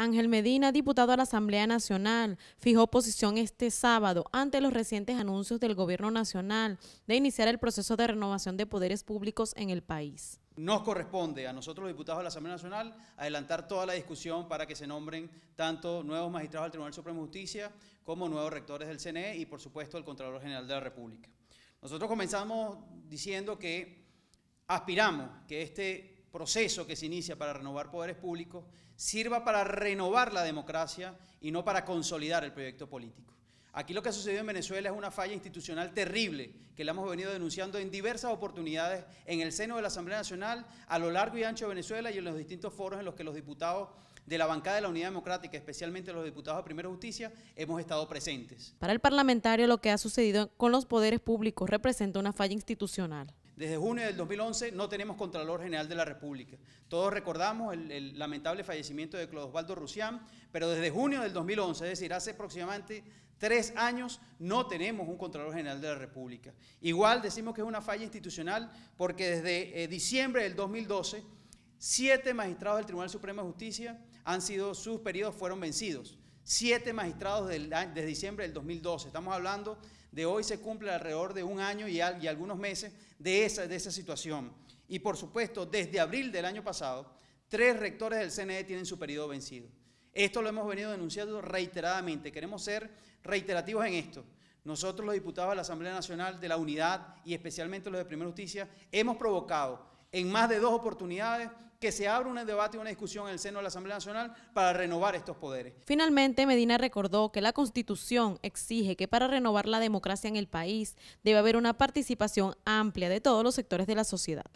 Ángel Medina, diputado a la Asamblea Nacional, fijó posición este sábado ante los recientes anuncios del Gobierno Nacional de iniciar el proceso de renovación de poderes públicos en el país. Nos corresponde a nosotros los diputados de la Asamblea Nacional adelantar toda la discusión para que se nombren tanto nuevos magistrados del Tribunal Supremo de Justicia como nuevos rectores del CNE y por supuesto el Contralor General de la República. Nosotros comenzamos diciendo que aspiramos que este proceso que se inicia para renovar poderes públicos sirva para renovar la democracia y no para consolidar el proyecto político. Aquí lo que ha sucedido en Venezuela es una falla institucional terrible que la hemos venido denunciando en diversas oportunidades en el seno de la Asamblea Nacional, a lo largo y ancho de Venezuela y en los distintos foros en los que los diputados de la bancada de la Unidad Democrática, especialmente los diputados de Primera Justicia, hemos estado presentes. Para el parlamentario lo que ha sucedido con los poderes públicos representa una falla institucional. Desde junio del 2011 no tenemos Contralor General de la República. Todos recordamos el, lamentable fallecimiento de Clodosvaldo Rusián, pero desde junio del 2011, es decir, hace aproximadamente tres años, no tenemos un Contralor General de la República. Igual decimos que es una falla institucional porque desde eh, diciembre del 2012, siete magistrados del Tribunal Supremo de Justicia han sido, sus periodos fueron vencidos siete magistrados desde diciembre del 2012. Estamos hablando de hoy se cumple alrededor de un año y, algunos meses de esa, de esa situación. Y por supuesto, desde abril del año pasado, tres rectores del CNE tienen su periodo vencido. Esto lo hemos venido denunciando reiteradamente. Queremos ser reiterativos en esto. Nosotros los diputados de la Asamblea Nacional de la Unidad y especialmente los de Primera Justicia hemos provocado en más de dos oportunidades que se abra un debate y una discusión en el seno de la Asamblea Nacional para renovar estos poderes. Finalmente, Medina recordó que la Constitución exige que para renovar la democracia en el país debe haber una participación amplia de todos los sectores de la sociedad.